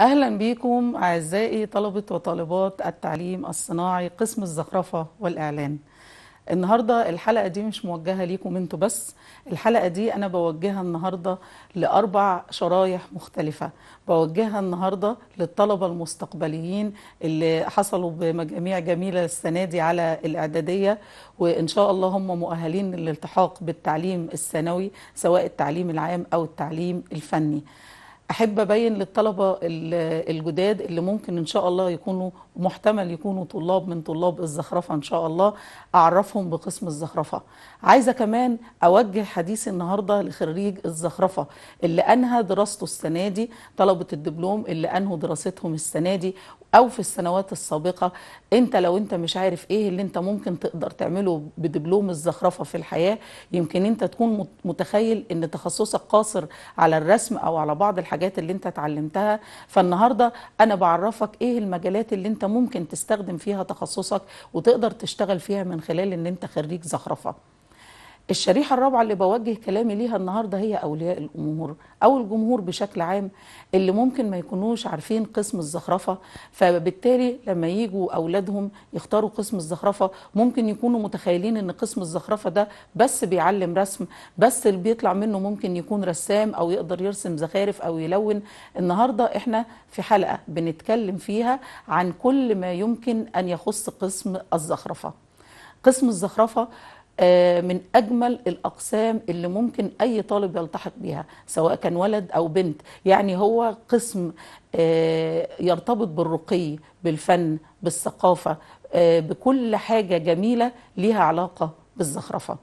أهلا بكم أعزائي طلبة وطالبات التعليم الصناعي قسم الزخرفة والإعلان النهاردة الحلقة دي مش موجهة ليكم انتوا بس الحلقة دي أنا بوجهها النهاردة لأربع شرايح مختلفة بوجهها النهاردة للطلبة المستقبليين اللي حصلوا بمجاميع جميلة السنة دي على الإعدادية وإن شاء الله هم مؤهلين للالتحاق بالتعليم الثانوي سواء التعليم العام أو التعليم الفني احب ابين للطلبه الجداد اللي ممكن ان شاء الله يكونوا محتمل يكونوا طلاب من طلاب الزخرفه ان شاء الله اعرفهم بقسم الزخرفه عايزه كمان اوجه حديث النهارده لخريج الزخرفه اللي انهى دراسته السنه دي طلبه الدبلوم اللي انهوا دراستهم السنه دي او في السنوات السابقه انت لو انت مش عارف ايه اللي انت ممكن تقدر تعمله بدبلوم الزخرفه في الحياه يمكن انت تكون متخيل ان تخصصك قاصر على الرسم او على بعض الحاجات اللي انت اتعلمتها فالنهارده انا بعرفك ايه المجالات اللي انت ممكن تستخدم فيها تخصصك وتقدر تشتغل فيها من خلال ان انت خريج زخرفه الشريحة الرابعة اللي بوجه كلامي ليها النهاردة هي أولياء الأمور أو الجمهور بشكل عام اللي ممكن ما يكونوش عارفين قسم الزخرفة فبالتالي لما يجوا أولادهم يختاروا قسم الزخرفة ممكن يكونوا متخيلين أن قسم الزخرفة ده بس بيعلم رسم بس اللي بيطلع منه ممكن يكون رسام أو يقدر يرسم زخارف أو يلون النهاردة إحنا في حلقة بنتكلم فيها عن كل ما يمكن أن يخص قسم الزخرفة قسم الزخرفة آه، من أجمل الأقسام اللي ممكن أي طالب يلتحق بها سواء كان ولد أو بنت يعني هو قسم آه، يرتبط بالرقي بالفن بالثقافة آه، بكل حاجة جميلة ليها علاقة بالزخرفة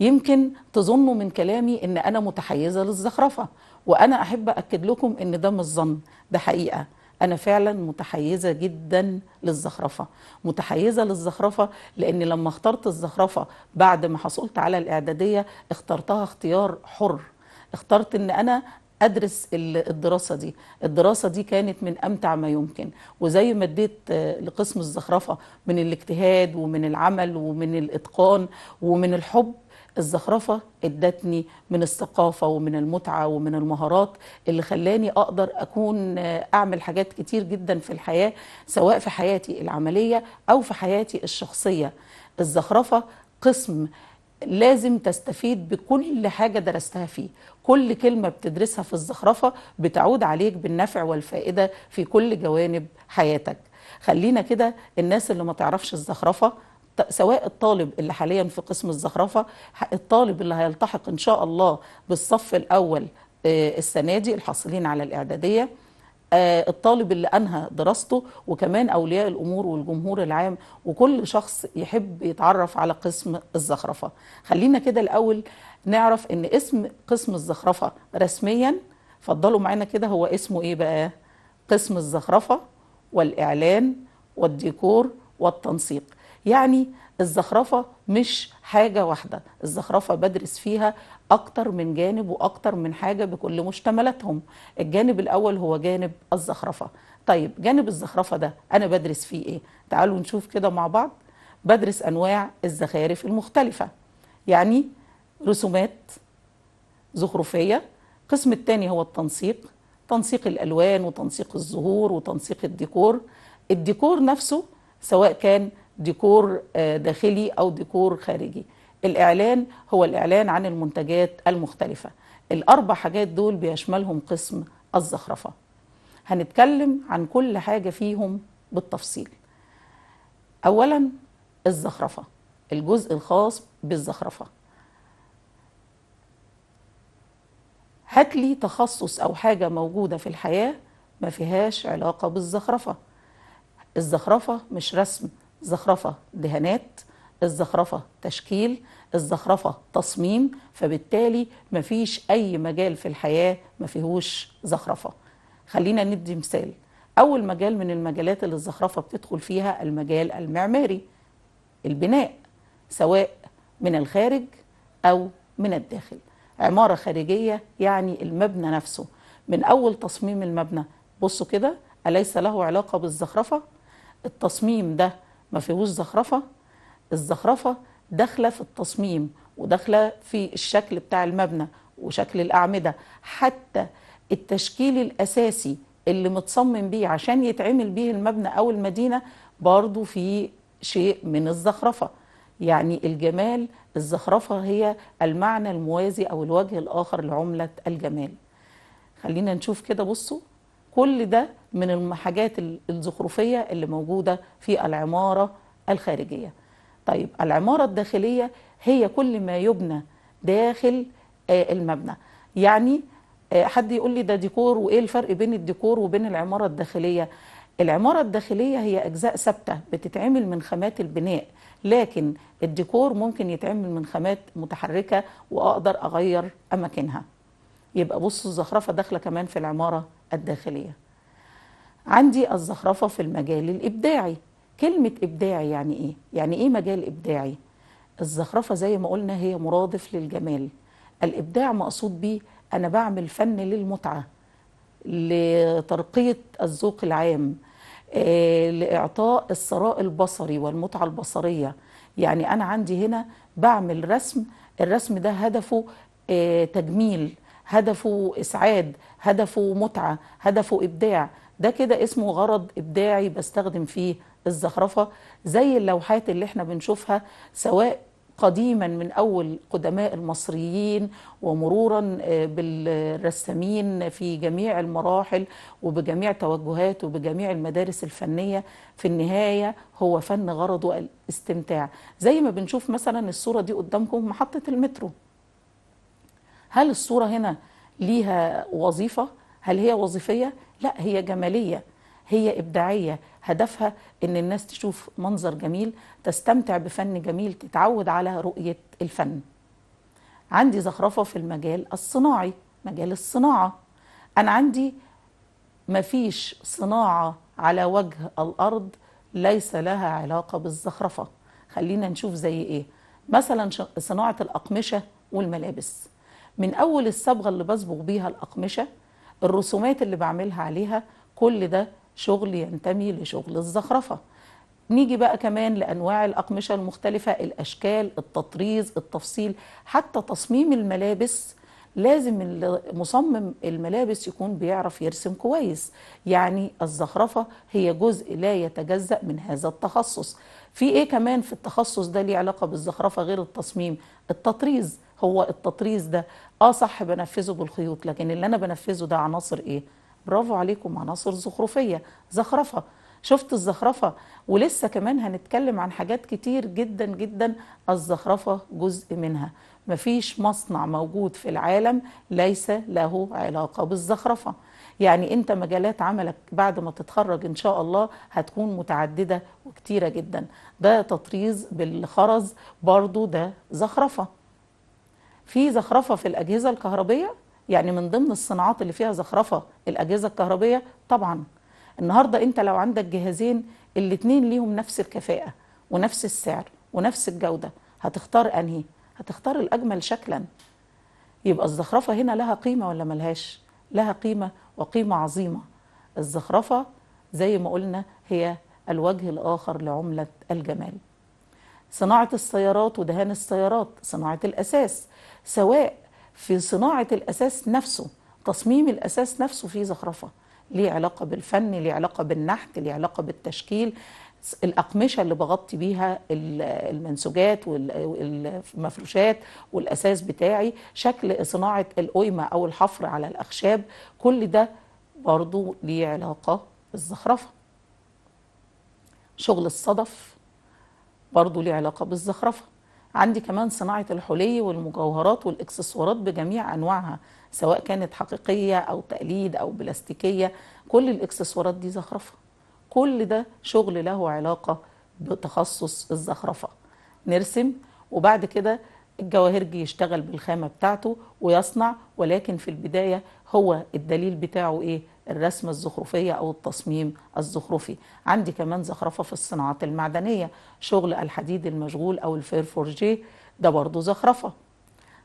يمكن تظنوا من كلامي ان انا متحيزه للزخرفه وانا احب اكد لكم ان ده مش ظن ده حقيقه انا فعلا متحيزه جدا للزخرفه متحيزه للزخرفه لان لما اخترت الزخرفه بعد ما حصلت على الاعداديه اخترتها اختيار حر اخترت ان انا ادرس الدراسه دي الدراسه دي كانت من امتع ما يمكن وزي ما اديت لقسم الزخرفه من الاجتهاد ومن العمل ومن الاتقان ومن الحب الزخرفة ادتني من الثقافة ومن المتعة ومن المهارات اللي خلاني أقدر أكون آه، أعمل حاجات كتير جدا في الحياة سواء في حياتي العملية أو في حياتي الشخصية الزخرفة قسم لازم تستفيد بكل حاجة درستها فيه كل كلمة بتدرسها في الزخرفة بتعود عليك بالنفع والفائدة في كل جوانب حياتك خلينا كده الناس اللي ما تعرفش الزخرفة سواء الطالب اللي حاليا في قسم الزخرفه الطالب اللي هيلتحق ان شاء الله بالصف الاول آه، السنه دي الحاصلين على الاعداديه آه، الطالب اللي انهى دراسته وكمان اولياء الامور والجمهور العام وكل شخص يحب يتعرف على قسم الزخرفه خلينا كده الاول نعرف ان اسم قسم الزخرفه رسميا فضلوا معانا كده هو اسمه ايه بقى قسم الزخرفه والاعلان والديكور والتنسيق يعني الزخرفة مش حاجة واحدة الزخرفة بدرس فيها أكتر من جانب وأكتر من حاجة بكل مشتملاتهم الجانب الأول هو جانب الزخرفة طيب جانب الزخرفة ده أنا بدرس فيه إيه؟ تعالوا نشوف كده مع بعض بدرس أنواع الزخارف المختلفة يعني رسومات زخرفية القسم الثاني هو التنسيق تنسيق الألوان وتنسيق الزهور وتنسيق الديكور الديكور نفسه سواء كان ديكور آه، داخلي أو ديكور خارجي الإعلان هو الإعلان عن المنتجات المختلفة الأربع حاجات دول بيشملهم قسم الزخرفة هنتكلم عن كل حاجة فيهم بالتفصيل أولا الزخرفة الجزء الخاص بالزخرفة هات لي تخصص أو حاجة موجودة في الحياة ما فيهاش علاقة بالزخرفة الزخرفة مش رسم زخرفه دهانات الزخرفه تشكيل الزخرفه تصميم فبالتالي مفيش اي مجال في الحياه ما فيهوش زخرفه خلينا ندي مثال اول مجال من المجالات اللي الزخرفه بتدخل فيها المجال المعماري البناء سواء من الخارج او من الداخل عماره خارجيه يعني المبنى نفسه من اول تصميم المبنى بصوا كده اليس له علاقه بالزخرفه التصميم ده ما فيهوش زخرفه الزخرفه داخله في التصميم وداخله في الشكل بتاع المبنى وشكل الاعمده حتى التشكيل الاساسي اللي متصمم بيه عشان يتعمل بيه المبنى او المدينه برضو في شيء من الزخرفه يعني الجمال الزخرفه هي المعنى الموازي او الوجه الاخر لعمله الجمال خلينا نشوف كده بصوا كل ده من الحاجات الزخرفية اللي موجودة في العمارة الخارجية طيب العمارة الداخلية هي كل ما يبنى داخل آه، المبنى يعني آه، حد يقول لي ده ديكور وإيه الفرق بين الديكور وبين العمارة الداخلية العمارة الداخلية هي أجزاء ثابتة بتتعمل من خامات البناء لكن الديكور ممكن يتعمل من خامات متحركة وأقدر أغير أماكنها يبقى بصوا الزخرفة داخلة كمان في العمارة الداخلية عندي الزخرفة في المجال الإبداعي كلمة إبداعي يعني إيه؟ يعني إيه مجال إبداعي؟ الزخرفة زي ما قلنا هي مرادف للجمال الإبداع مقصود بيه أنا بعمل فن للمتعة لترقية الذوق العام آه، لإعطاء الثراء البصري والمتعة البصرية يعني أنا عندي هنا بعمل رسم الرسم ده هدفه آه، تجميل هدفه إسعاد هدفه متعة هدفه إبداع ده كده اسمه غرض إبداعي بستخدم فيه الزخرفة زي اللوحات اللي احنا بنشوفها سواء قديما من أول قدماء المصريين ومرورا آه، بالرسامين في جميع المراحل وبجميع توجهات وبجميع المدارس الفنية في النهاية هو فن غرضه الاستمتاع زي ما بنشوف مثلا الصورة دي قدامكم محطة المترو هل الصورة هنا ليها وظيفة هل هي وظيفية لا هي جمالية هي إبداعية هدفها أن الناس تشوف منظر جميل تستمتع بفن جميل تتعود على رؤية الفن عندي زخرفة في المجال الصناعي مجال الصناعة أنا عندي مفيش صناعة على وجه الأرض ليس لها علاقة بالزخرفة خلينا نشوف زي إيه مثلا صناعة الأقمشة والملابس من أول الصبغة اللي بصبغ بيها الأقمشة الرسومات اللي بعملها عليها كل ده شغل ينتمي لشغل الزخرفة نيجي بقى كمان لأنواع الأقمشة المختلفة الأشكال التطريز التفصيل حتى تصميم الملابس لازم مصمم الملابس يكون بيعرف يرسم كويس يعني الزخرفة هي جزء لا يتجزأ من هذا التخصص في ايه كمان في التخصص ده ليه علاقة بالزخرفة غير التصميم التطريز هو التطريز ده اه صح بنفذه بالخيوط لكن اللي انا بنفذه ده عناصر ايه برافو عليكم عناصر زخرفيه زخرفه شفت الزخرفه ولسه كمان هنتكلم عن حاجات كتير جدا جدا الزخرفه جزء منها مفيش مصنع موجود في العالم ليس له علاقه بالزخرفه يعني انت مجالات عملك بعد ما تتخرج ان شاء الله هتكون متعدده وكتيره جدا ده تطريز بالخرز برضو ده زخرفه في زخرفه في الاجهزه الكهربيه يعني من ضمن الصناعات اللي فيها زخرفه الاجهزه الكهربيه طبعا النهارده انت لو عندك جهازين الاثنين ليهم نفس الكفاءه ونفس السعر ونفس الجوده هتختار انهي هتختار الاجمل شكلا يبقى الزخرفه هنا لها قيمه ولا ملهاش لها قيمه وقيمه عظيمه الزخرفه زي ما قلنا هي الوجه الاخر لعمله الجمال صناعه السيارات ودهان السيارات صناعه الاساس سواء في صناعة الأساس نفسه تصميم الأساس نفسه في زخرفة ليه علاقة بالفن ليه علاقة بالنحت ليه علاقة بالتشكيل الأقمشة اللي بغطي بيها المنسوجات والمفروشات والأساس بتاعي شكل صناعة القيمة أو الحفر على الأخشاب كل ده برضو ليه علاقة بالزخرفة شغل الصدف برضو ليه علاقة بالزخرفة عندي كمان صناعة الحلي والمجوهرات والإكسسوارات بجميع أنواعها سواء كانت حقيقية أو تقليد أو بلاستيكية كل الإكسسوارات دي زخرفة كل ده شغل له علاقة بتخصص الزخرفة نرسم وبعد كده الجواهرجي يشتغل بالخامة بتاعته ويصنع ولكن في البداية هو الدليل بتاعه إيه الرسم الزخرفية أو التصميم الزخرفي عندي كمان زخرفة في الصناعات المعدنية شغل الحديد المشغول أو الفيرفورجي ده برضو زخرفة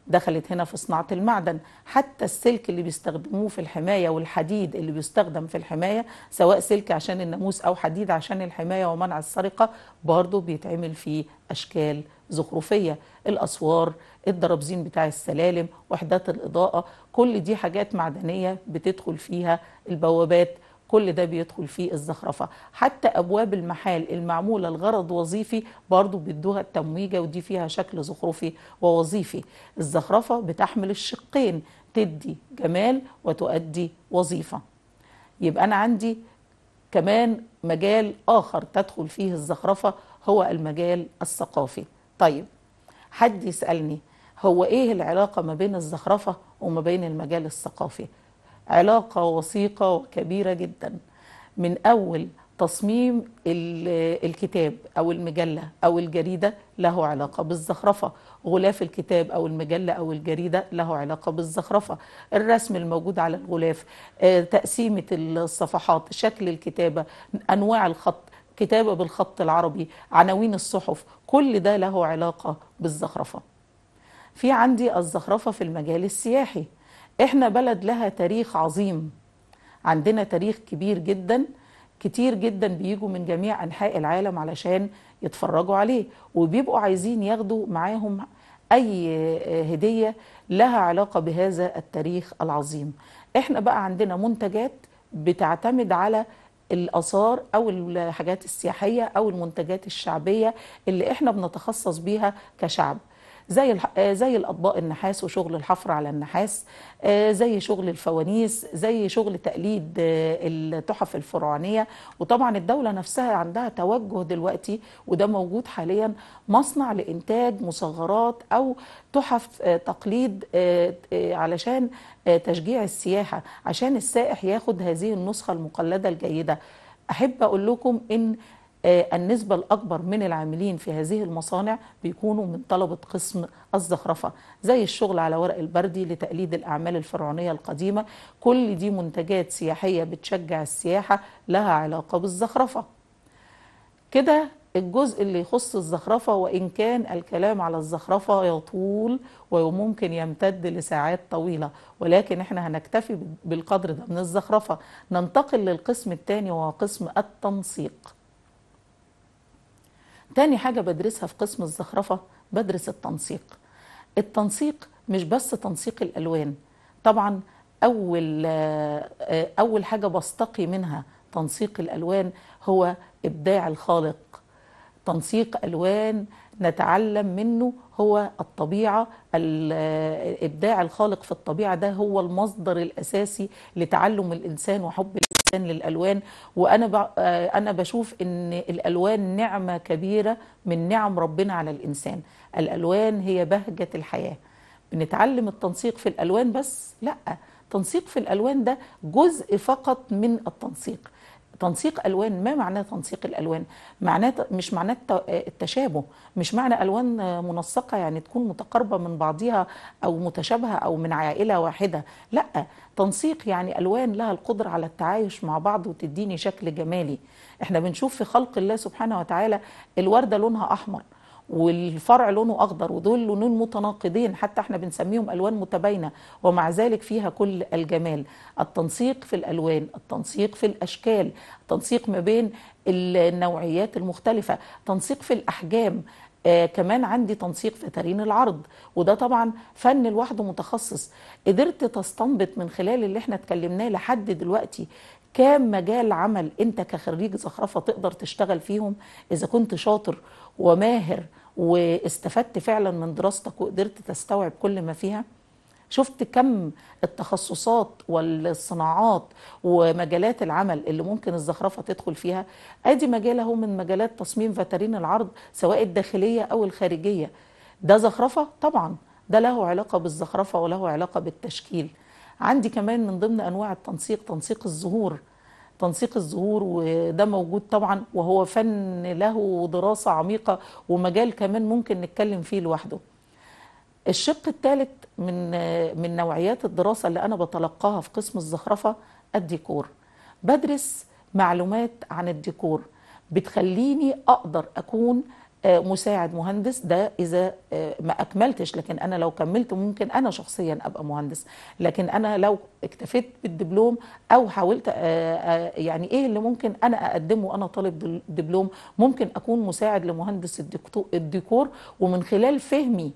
دخلت هنا في صناعة المعدن حتى السلك اللي بيستخدموه في الحماية والحديد اللي بيستخدم في الحماية سواء سلك عشان الناموس أو حديد عشان الحماية ومنع السرقة برضو بيتعمل فيه أشكال زخرفيه الاسوار الدرابزين بتاع السلالم وحدات الاضاءه كل دي حاجات معدنيه بتدخل فيها البوابات كل ده بيدخل فيه الزخرفة حتى أبواب المحال المعمولة لغرض وظيفي برضو بيدوها التمويجة ودي فيها شكل زخرفي ووظيفي الزخرفة بتحمل الشقين تدي جمال وتؤدي وظيفة يبقى أنا عندي كمان مجال آخر تدخل فيه الزخرفة هو المجال الثقافي طيب حد يسألني هو إيه العلاقة ما بين الزخرفة وما بين المجال الثقافي علاقة وثيقة وكبيرة جدا من أول تصميم الكتاب أو المجلة أو الجريدة له علاقة بالزخرفة غلاف الكتاب أو المجلة أو الجريدة له علاقة بالزخرفة الرسم الموجود على الغلاف آه، تقسيمة الصفحات شكل الكتابة أنواع الخط كتابة بالخط العربي عناوين الصحف كل ده له علاقة بالزخرفة في عندي الزخرفة في المجال السياحي احنا بلد لها تاريخ عظيم عندنا تاريخ كبير جدا كتير جدا بيجوا من جميع أنحاء العالم علشان يتفرجوا عليه وبيبقوا عايزين ياخدوا معاهم أي هدية لها علاقة بهذا التاريخ العظيم احنا بقى عندنا منتجات بتعتمد على الاثار او الحاجات السياحيه او المنتجات الشعبيه اللي احنا بنتخصص بيها كشعب زي آه، زي الاطباق النحاس وشغل الحفر على النحاس آه، زي شغل الفوانيس زي شغل تقليد آه، التحف الفرعونيه وطبعا الدوله نفسها عندها توجه دلوقتي وده موجود حاليا مصنع لانتاج مصغرات او تحف تقليد علشان تشجيع السياحه عشان السائح ياخد هذه النسخه المقلده الجيده احب اقول لكم ان آه، النسبة الأكبر من العاملين في هذه المصانع بيكونوا من طلبة قسم الزخرفة زي الشغل على ورق البردي لتقليد الأعمال الفرعونية القديمة كل دي منتجات سياحية بتشجع السياحة لها علاقة بالزخرفة كده الجزء اللي يخص الزخرفة وإن كان الكلام على الزخرفة يطول وممكن يمتد لساعات طويلة ولكن احنا هنكتفي بالقدر ده من الزخرفة ننتقل للقسم الثاني وهو قسم التنسيق تاني حاجة بدرسها في قسم الزخرفة بدرس التنسيق التنسيق مش بس تنسيق الألوان طبعا أول, آه، أول حاجة بستقي منها تنسيق الألوان هو إبداع الخالق تنسيق ألوان نتعلم منه هو الطبيعة آه، إبداع الخالق في الطبيعة ده هو المصدر الأساسي لتعلم الإنسان وحب للالوان وانا آه، انا بشوف ان الالوان نعمه كبيره من نعم ربنا على الانسان الالوان هي بهجه الحياه بنتعلم التنسيق في الالوان بس لا تنسيق في الالوان ده جزء فقط من التنسيق تنسيق الوان ما معناه تنسيق الالوان معناه مش معناه التشابه مش معنى الوان منسقه يعني تكون متقاربه من بعضها او متشابهه او من عائله واحده لا تنسيق يعني الوان لها القدره على التعايش مع بعض وتديني شكل جمالي احنا بنشوف في خلق الله سبحانه وتعالى الورده لونها احمر والفرع لونه اخضر ودول لونين متناقضين حتى احنا بنسميهم الوان متباينه ومع ذلك فيها كل الجمال التنسيق في الالوان التنسيق في الاشكال التنسيق ما بين النوعيات المختلفه تنسيق في الاحجام آه كمان عندي تنسيق في ترين العرض وده طبعا فن لوحده متخصص قدرت تستنبط من خلال اللي احنا اتكلمناه لحد دلوقتي كام مجال عمل انت كخريج زخرفه تقدر تشتغل فيهم اذا كنت شاطر وماهر واستفدت فعلا من دراستك وقدرت تستوعب كل ما فيها شفت كم التخصصات والصناعات ومجالات العمل اللي ممكن الزخرفه تدخل فيها ادي مجال اهو من مجالات تصميم فاترين العرض سواء الداخليه او الخارجيه ده زخرفه طبعا ده له علاقه بالزخرفه وله علاقه بالتشكيل عندي كمان من ضمن انواع التنسيق تنسيق الزهور تنسيق الزهور وده موجود طبعا وهو فن له دراسة عميقة ومجال كمان ممكن نتكلم فيه لوحده الشق الثالث من من نوعيات الدراسة اللي أنا بتلقاها في قسم الزخرفة الديكور بدرس معلومات عن الديكور بتخليني أقدر أكون آه، مساعد مهندس ده اذا آه، ما اكملتش لكن انا لو كملت ممكن انا شخصيا ابقى مهندس لكن انا لو اكتفيت بالدبلوم او حاولت آه، يعني ايه اللي ممكن انا اقدمه وانا طالب دبلوم ممكن اكون مساعد لمهندس الديكور ومن خلال فهمي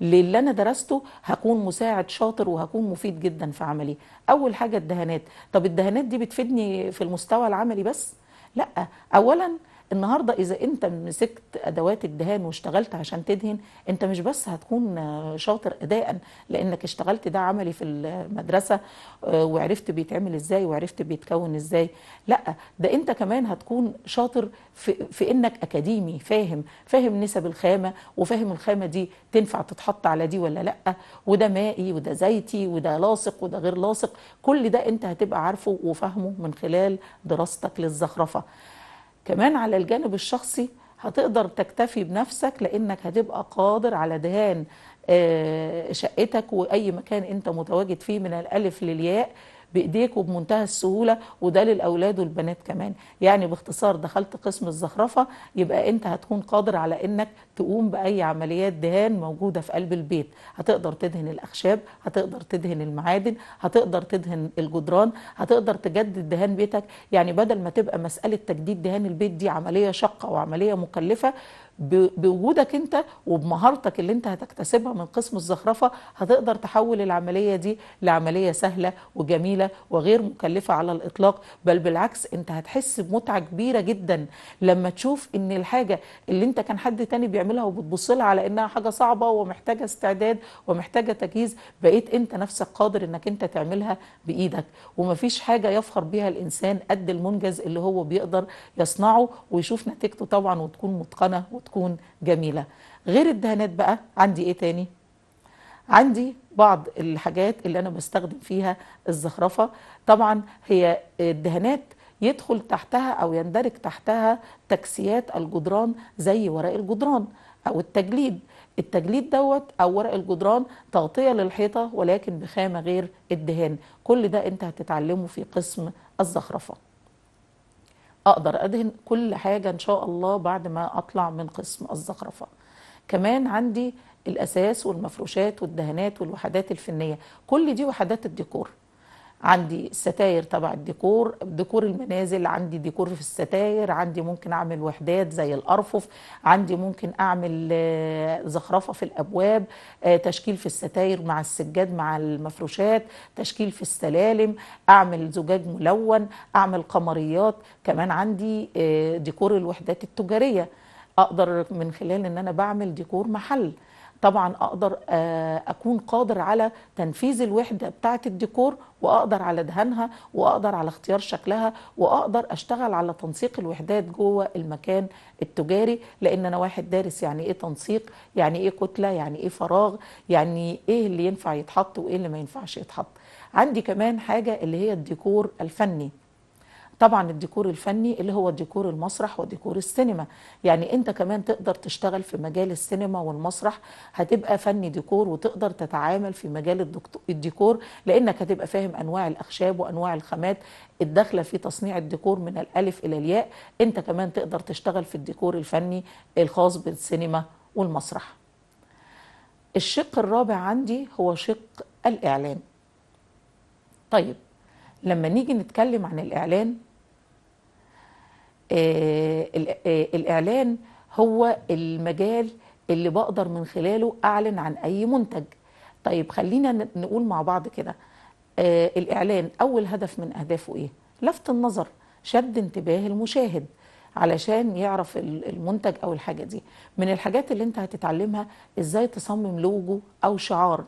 للي انا درسته هكون مساعد شاطر وهكون مفيد جدا في عملي اول حاجه الدهانات طب الدهانات دي بتفيدني في المستوى العملي بس لا اولا النهارده اذا انت مسكت ادوات الدهان واشتغلت عشان تدهن انت مش بس هتكون شاطر اداء لانك اشتغلت ده عملي في المدرسه آه، وعرفت بيتعمل ازاي وعرفت بيتكون ازاي لا ده انت كمان هتكون شاطر في, في انك اكاديمي فاهم فاهم نسب الخامه وفاهم الخامه دي تنفع تتحط على دي ولا لا وده مائي وده زيتي وده لاصق وده غير لاصق كل ده انت هتبقى عارفه وفاهمه من خلال دراستك للزخرفه كمان على الجانب الشخصي هتقدر تكتفي بنفسك لانك هتبقى قادر على دهان آه، شقتك واي مكان انت متواجد فيه من الالف للياء بايديك وبمنتهى السهوله وده للاولاد والبنات كمان يعني باختصار دخلت قسم الزخرفه يبقى انت هتكون قادر على انك تقوم باي عمليات دهان موجوده في قلب البيت هتقدر تدهن الاخشاب هتقدر تدهن المعادن هتقدر تدهن الجدران هتقدر تجدد دهان بيتك يعني بدل ما تبقى مساله تجديد دهان البيت دي عمليه شاقه وعمليه مكلفه بوجودك انت وبمهارتك اللي انت هتكتسبها من قسم الزخرفه هتقدر تحول العمليه دي لعمليه سهله وجميله وغير مكلفه على الاطلاق بل بالعكس انت هتحس بمتعه كبيره جدا لما تشوف ان الحاجه اللي انت كان حد تاني بيعملها وبتبص لها على انها حاجه صعبه ومحتاجه استعداد ومحتاجه تجهيز بقيت انت نفسك قادر انك انت تعملها بايدك ومفيش حاجه يفخر بيها الانسان قد المنجز اللي هو بيقدر يصنعه ويشوف نتيجته طبعا وتكون متقنه وتكون تكون جميلة غير الدهانات بقى عندي ايه تاني عندي بعض الحاجات اللي انا بستخدم فيها الزخرفة طبعا هي الدهانات يدخل تحتها او يندرج تحتها تكسيات الجدران زي ورق الجدران او التجليد التجليد دوت او ورق الجدران تغطيه للحيطه ولكن بخامه غير الدهان كل ده انت هتتعلمه في قسم الزخرفه اقدر ادهن كل حاجه ان شاء الله بعد ما اطلع من قسم الزخرفه كمان عندي الاساس والمفروشات والدهانات والوحدات الفنيه كل دي وحدات الديكور عندي الستاير تبع الديكور ديكور المنازل عندي ديكور في الستاير عندي ممكن اعمل وحدات زي الارفف عندي ممكن اعمل آه، زخرفه في الابواب آه، تشكيل في الستاير مع السجاد مع المفروشات تشكيل في السلالم اعمل زجاج ملون اعمل قمريات كمان عندي آه، ديكور الوحدات التجاريه اقدر من خلال ان انا بعمل ديكور محل طبعا اقدر آه، اكون قادر على تنفيذ الوحده بتاعه الديكور واقدر على دهانها واقدر على اختيار شكلها واقدر اشتغل على تنسيق الوحدات جوه المكان التجاري لان انا واحد دارس يعني ايه تنسيق يعني ايه كتله يعني ايه فراغ يعني ايه اللي ينفع يتحط وايه اللي ما ينفعش يتحط عندي كمان حاجه اللي هي الديكور الفني طبعا الديكور الفني اللي هو ديكور المسرح وديكور السينما يعني انت كمان تقدر تشتغل في مجال السينما والمسرح هتبقى فني ديكور وتقدر تتعامل في مجال الديكور لانك هتبقى فاهم انواع الاخشاب وانواع الخامات الداخله في تصنيع الديكور من الالف الى الياء انت كمان تقدر تشتغل في الديكور الفني الخاص بالسينما والمسرح الشق الرابع عندي هو شق الاعلان طيب لما نيجي نتكلم عن الاعلان آه، آه، الإعلان هو المجال اللي بقدر من خلاله أعلن عن أي منتج طيب خلينا نقول مع بعض كده آه، الإعلان أول هدف من أهدافه إيه؟ لفت النظر شد انتباه المشاهد علشان يعرف المنتج أو الحاجة دي من الحاجات اللي انت هتتعلمها إزاي تصمم لوجو أو شعار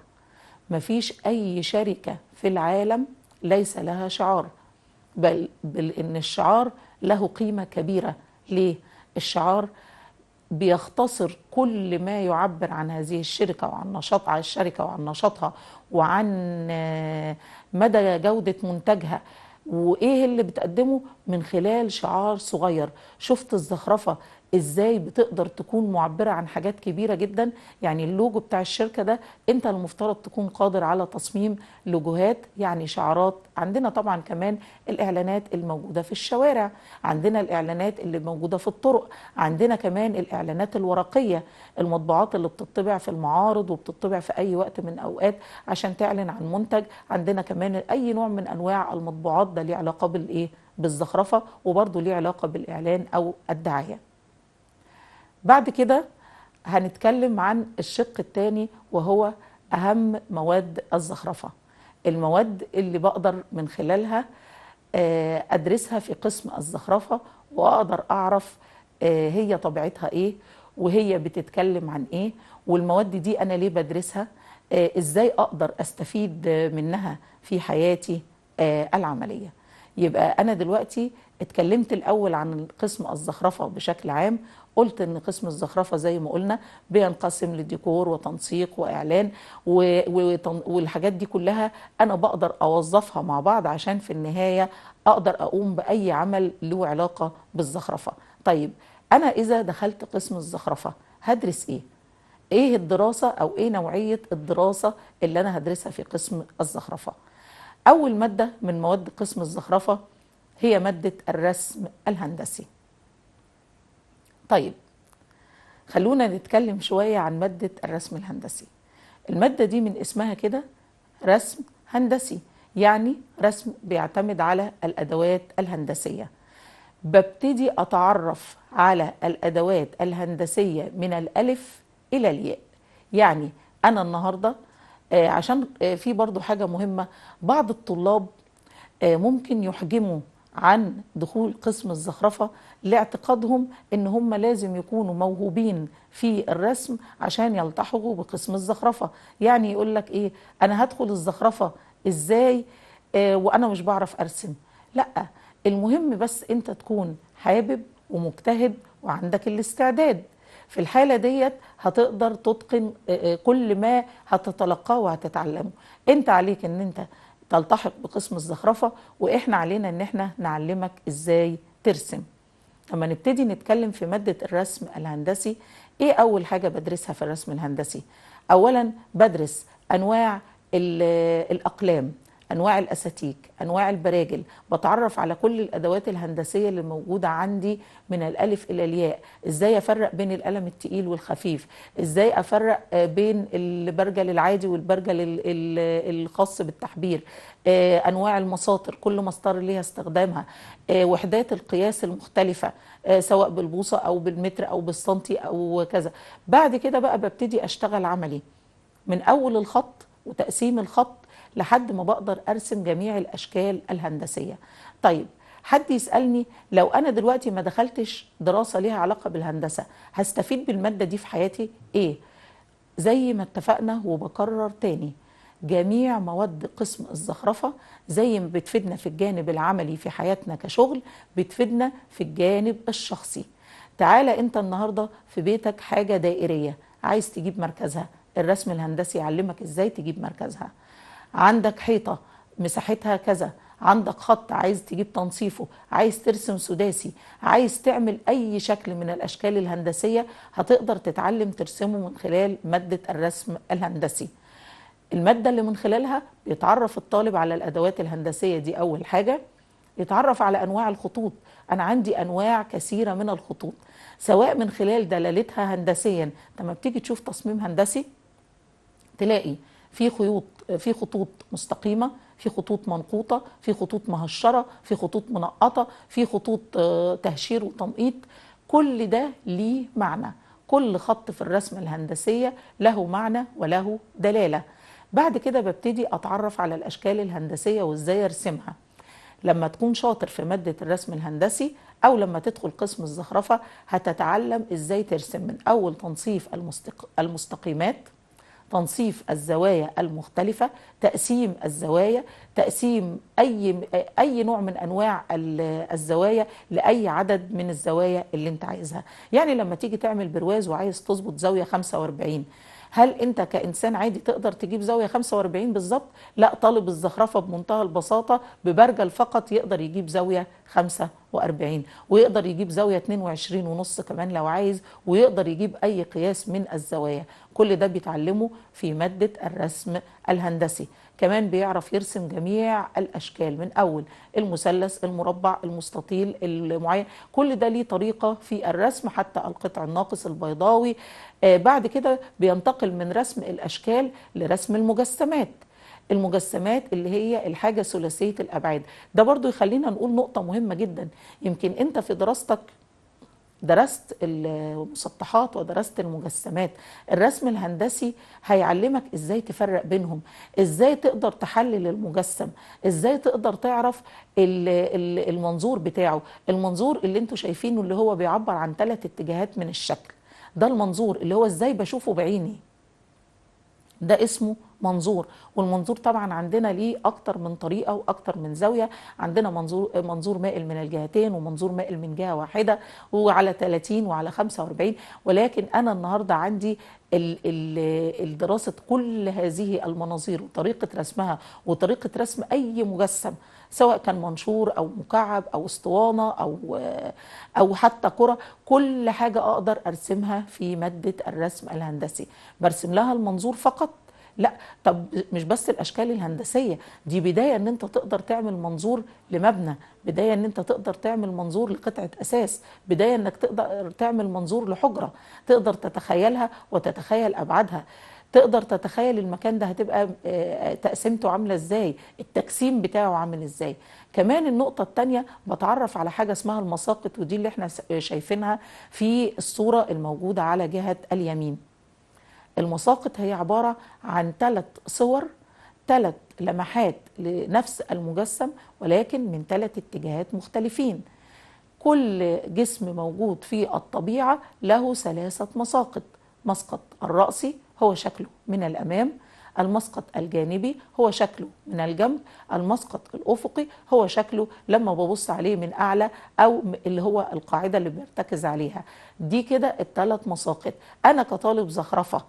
مفيش أي شركة في العالم ليس لها شعار بل, بل إن الشعار له قيمة كبيرة ليه؟ الشعار بيختصر كل ما يعبر عن هذه الشركة وعن نشاط على الشركة وعن نشاطها وعن آه، مدى جودة منتجها وإيه اللي بتقدمه من خلال شعار صغير شفت الزخرفة ازاي بتقدر تكون معبره عن حاجات كبيره جدا يعني اللوجو بتاع الشركه ده انت المفترض تكون قادر على تصميم لوجوهات يعني شعارات عندنا طبعا كمان الاعلانات الموجوده في الشوارع عندنا الاعلانات اللي موجوده في الطرق عندنا كمان الاعلانات الورقيه المطبوعات اللي بتطبع في المعارض وبتطبع في اي وقت من اوقات عشان تعلن عن منتج عندنا كمان اي نوع من انواع المطبوعات ده ليه علاقه بالايه بالزخرفه وبرضه ليه علاقه بالاعلان او الدعايه بعد كده هنتكلم عن الشق الثاني وهو أهم مواد الزخرفة المواد اللي بقدر من خلالها آه، أدرسها في قسم الزخرفة وأقدر أعرف آه، هي طبيعتها إيه وهي بتتكلم عن إيه والمواد دي أنا ليه بدرسها آه، إزاي أقدر أستفيد منها في حياتي العملية يبقى أنا دلوقتي اتكلمت الأول عن قسم الزخرفة بشكل عام قلت ان قسم الزخرفه زي ما قلنا بينقسم لديكور وتنسيق واعلان والحاجات دي كلها انا بقدر اوظفها مع بعض عشان في النهايه اقدر اقوم باي عمل له علاقه بالزخرفه طيب انا اذا دخلت قسم الزخرفه هدرس ايه ايه الدراسه او ايه نوعيه الدراسه اللي انا هدرسها في قسم الزخرفه اول ماده من مواد قسم الزخرفه هي ماده الرسم الهندسي طيب خلونا نتكلم شوية عن مادة الرسم الهندسي المادة دي من اسمها كده رسم هندسي يعني رسم بيعتمد على الأدوات الهندسية ببتدي أتعرف على الأدوات الهندسية من الألف إلى الياء يعني أنا النهاردة آه، عشان آه، في برضو حاجة مهمة بعض الطلاب آه، ممكن يحجموا عن دخول قسم الزخرفة لاعتقادهم ان هم لازم يكونوا موهوبين في الرسم عشان يلتحقوا بقسم الزخرفه يعني يقول لك ايه انا هدخل الزخرفه ازاي آه وانا مش بعرف ارسم لا المهم بس انت تكون حابب ومجتهد وعندك الاستعداد في الحاله ديت هتقدر تتقن آه، آه، كل ما هتتلقاه وهتتعلمه انت عليك ان انت تلتحق بقسم الزخرفه واحنا علينا ان احنا نعلمك ازاي ترسم لما نبتدي نتكلم في مادة الرسم الهندسي ايه اول حاجة بدرسها في الرسم الهندسي اولا بدرس انواع الاقلام انواع الاساتيك انواع البراجل بتعرف على كل الادوات الهندسيه اللي موجوده عندي من الالف الى الياء ازاي افرق بين القلم التقيل والخفيف ازاي افرق آه، بين البرجل العادي والبرجل الخاص بالتحبير آه، انواع المساطر كل مسطره ليها استخدامها آه، وحدات القياس المختلفه سواء بالبوصه او بالمتر او بالسنتي او كذا بعد كده بقى ببتدي اشتغل عملي من اول الخط وتقسيم الخط لحد ما بقدر ارسم جميع الاشكال الهندسيه طيب حد يسالني لو انا دلوقتي ما دخلتش دراسه ليها علاقه بالهندسه هستفيد بالماده دي في حياتي ايه زي ما اتفقنا وبكرر تاني جميع مواد قسم الزخرفه زي ما بتفيدنا في الجانب العملي في حياتنا كشغل بتفيدنا في الجانب الشخصي تعالى انت النهارده في بيتك حاجه دائريه عايز تجيب مركزها الرسم الهندسي يعلمك ازاي تجيب مركزها عندك حيطه مساحتها كذا عندك خط عايز تجيب تنصيفه عايز ترسم سداسي عايز تعمل اي شكل من الاشكال الهندسيه هتقدر تتعلم ترسمه من خلال ماده الرسم الهندسي الماده اللي من خلالها بيتعرف الطالب على الادوات الهندسيه دي اول حاجه يتعرف على انواع الخطوط انا عندي انواع كثيره من الخطوط سواء من خلال دلالتها هندسيا لما بتيجي تشوف تصميم هندسي تلاقي في خيوط في خطوط مستقيمه في خطوط منقوطه في خطوط مهشره في خطوط منقطه في خطوط آه، تهشير وتنقيط كل ده ليه معنى كل خط في الرسم الهندسيه له معنى وله دلاله بعد كده ببتدي اتعرف على الاشكال الهندسيه وازاي ارسمها لما تكون شاطر في ماده الرسم الهندسي او لما تدخل قسم الزخرفه هتتعلم ازاي ترسم من اول تنصيف المستق... المستقيمات تنصيف الزوايا المختلفة تقسيم الزوايا تقسيم أي, أي نوع من أنواع الزوايا لأي عدد من الزوايا اللي انت عايزها يعني لما تيجي تعمل برواز وعايز تظبط زاوية 45 هل انت كانسان عادي تقدر تجيب زاويه 45 بالظبط لا طالب الزخرفه بمنتهى البساطه ببرجل فقط يقدر يجيب زاويه 45 ويقدر يجيب زاويه 22 ونص كمان لو عايز ويقدر يجيب اي قياس من الزوايا كل ده بيتعلمه في مادة الرسم الهندسي كمان بيعرف يرسم جميع الأشكال من أول المثلث المربع المستطيل المعين كل ده ليه طريقة في الرسم حتى القطع الناقص البيضاوي آه بعد كده بينتقل من رسم الأشكال لرسم المجسمات المجسمات اللي هي الحاجة ثلاثية الأبعاد ده برضو يخلينا نقول نقطة مهمة جدا يمكن أنت في دراستك درست المسطحات ودرست المجسمات الرسم الهندسي هيعلمك ازاي تفرق بينهم ازاي تقدر تحلل المجسم ازاي تقدر تعرف المنظور بتاعه المنظور اللي انتوا شايفينه اللي هو بيعبر عن ثلاث اتجاهات من الشكل ده المنظور اللي هو ازاي بشوفه بعيني ده اسمه منظور والمنظور طبعا عندنا ليه اكتر من طريقه واكتر من زاويه عندنا منظور منظور مائل من الجهتين ومنظور مائل من جهه واحده وعلى 30 وعلى 45 ولكن انا النهارده عندي دراسه كل هذه المناظير وطريقه رسمها وطريقه رسم اي مجسم سواء كان منشور او مكعب او اسطوانه او او حتى كره كل حاجه اقدر ارسمها في ماده الرسم الهندسي برسم لها المنظور فقط لا طب مش بس الاشكال الهندسيه دي بدايه ان انت تقدر تعمل منظور لمبنى بدايه ان انت تقدر تعمل منظور لقطعه اساس بدايه انك تقدر تعمل منظور لحجره تقدر تتخيلها وتتخيل ابعادها تقدر تتخيل المكان ده هتبقى آه، آه، تقسيمته عامله ازاي التقسيم بتاعه عامل ازاي كمان النقطه الثانيه بتعرف على حاجه اسمها المساقط ودي اللي احنا آه، شايفينها في الصوره الموجوده على جهه اليمين المساقط هي عباره عن ثلاث صور ثلاث لمحات لنفس المجسم ولكن من ثلاث اتجاهات مختلفين كل جسم موجود في الطبيعه له ثلاثه مساقط مسقط الراسي هو شكله من الأمام المسقط الجانبي هو شكله من الجنب المسقط الأفقي هو شكله لما ببص عليه من أعلى أو اللي هو القاعدة اللي بيرتكز عليها دي كده الثلاث مساقط أنا كطالب زخرفة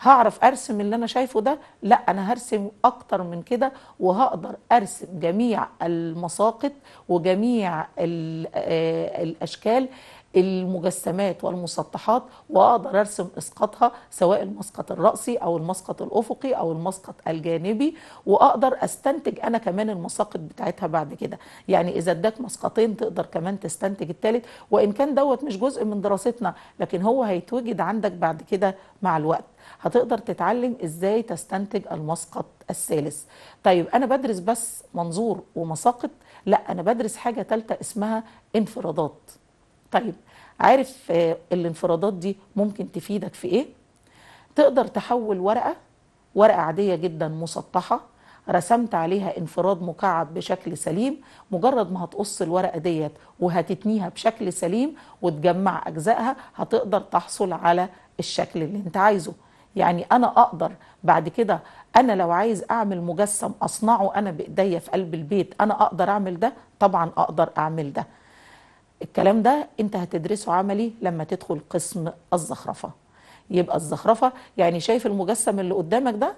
هعرف ارسم اللي انا شايفه ده لا انا هرسم اكتر من كده وهقدر ارسم جميع المساقط وجميع آه، الاشكال المجسمات والمسطحات واقدر ارسم اسقاطها سواء المسقط الراسي او المسقط الافقي او المسقط الجانبي واقدر استنتج انا كمان المساقط بتاعتها بعد كده يعني اذا اداك مسقطين تقدر كمان تستنتج الثالث وان كان دوت مش جزء من دراستنا لكن هو هيتوجد عندك بعد كده مع الوقت هتقدر تتعلم ازاي تستنتج المسقط الثالث طيب انا بدرس بس منظور ومساقط لا انا بدرس حاجه ثالثه اسمها انفرادات طيب عارف آه، الانفرادات دي ممكن تفيدك في ايه تقدر تحول ورقه ورقه عاديه جدا مسطحه رسمت عليها انفراد مكعب بشكل سليم مجرد ما هتقص الورقه ديت وهتتنيها بشكل سليم وتجمع اجزائها هتقدر تحصل على الشكل اللي انت عايزه يعني انا اقدر بعد كده انا لو عايز اعمل مجسم اصنعه انا بايديا في قلب البيت انا اقدر اعمل ده طبعا اقدر اعمل ده الكلام ده انت هتدرسه عملي لما تدخل قسم الزخرفه يبقى الزخرفه يعني شايف المجسم اللي قدامك ده